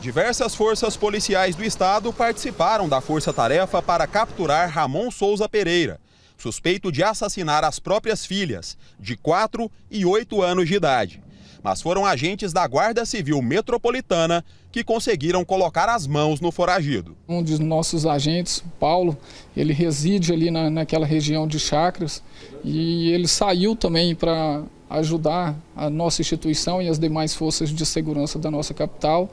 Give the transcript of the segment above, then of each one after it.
Diversas forças policiais do estado participaram da força-tarefa para capturar Ramon Souza Pereira, suspeito de assassinar as próprias filhas, de 4 e 8 anos de idade. Mas foram agentes da Guarda Civil Metropolitana que conseguiram colocar as mãos no foragido. Um dos nossos agentes, Paulo, ele reside ali na, naquela região de Chacras e ele saiu também para ajudar a nossa instituição e as demais forças de segurança da nossa capital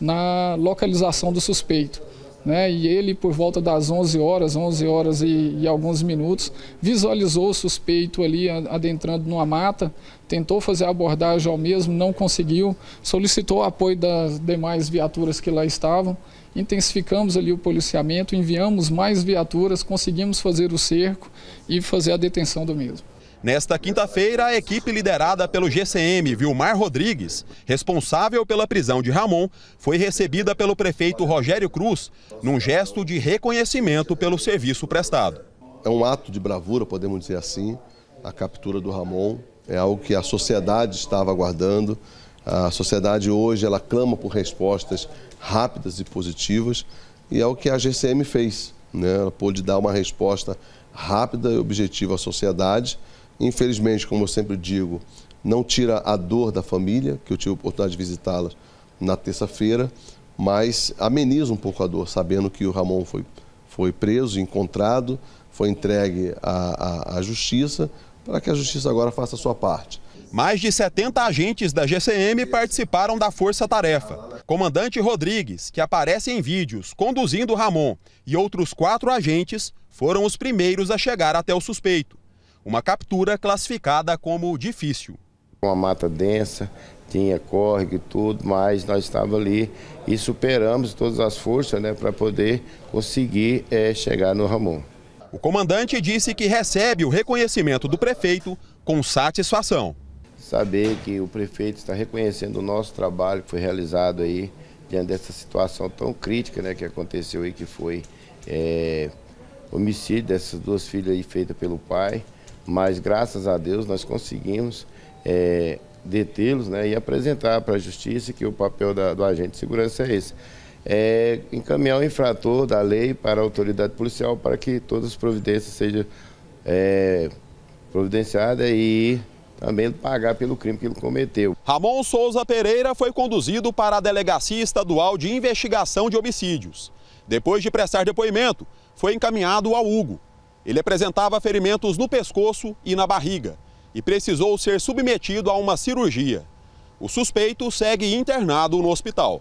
na localização do suspeito. Né? E ele, por volta das 11 horas, 11 horas e, e, alguns minutos, visualizou o suspeito ali adentrando numa mata, tentou fazer a abordagem ao mesmo, não conseguiu, solicitou apoio das demais viaturas que lá estavam. Intensificamos ali o policiamento, enviamos mais viaturas, conseguimos fazer o cerco e fazer a detenção do mesmo. Nesta quinta-feira, a equipe liderada pelo GCM Vilmar Rodrigues, responsável pela prisão de Ramon, foi recebida pelo prefeito Rogério Cruz num gesto de reconhecimento pelo serviço prestado. É um ato de bravura, podemos dizer assim, a captura do Ramon. É algo que a sociedade estava aguardando. A sociedade hoje ela clama por respostas rápidas e positivas e é o que a GCM fez. Né? Ela pôde dar uma resposta rápida e objetiva à sociedade. Infelizmente, como eu sempre digo, não tira a dor da família, que eu tive a oportunidade de visitá-la na terça-feira, mas ameniza um pouco a dor, sabendo que o Ramon foi, foi preso, encontrado, foi entregue à, à, à justiça, para que a justiça agora faça a sua parte. Mais de 70 agentes da GCM participaram da força-tarefa. Comandante Rodrigues, que aparece em vídeos conduzindo Ramon, e outros quatro agentes foram os primeiros a chegar até o suspeito uma captura classificada como difícil. Uma mata densa, tinha córrego e tudo, mas nós estávamos ali e superamos todas as forças né, para poder conseguir é, chegar no Ramon. O comandante disse que recebe o reconhecimento do prefeito com satisfação. Saber que o prefeito está reconhecendo o nosso trabalho que foi realizado aí diante dessa situação tão crítica né, que aconteceu aí, que foi é, homicídio dessas duas filhas aí feita pelo pai mas graças a Deus nós conseguimos é, detê-los né, e apresentar para a justiça que o papel da, do agente de segurança é esse. É encaminhar o infrator da lei para a autoridade policial para que todas as providências sejam é, providenciadas e também pagar pelo crime que ele cometeu. Ramon Souza Pereira foi conduzido para a Delegacia Estadual de Investigação de Homicídios. Depois de prestar depoimento, foi encaminhado ao Hugo, ele apresentava ferimentos no pescoço e na barriga e precisou ser submetido a uma cirurgia. O suspeito segue internado no hospital.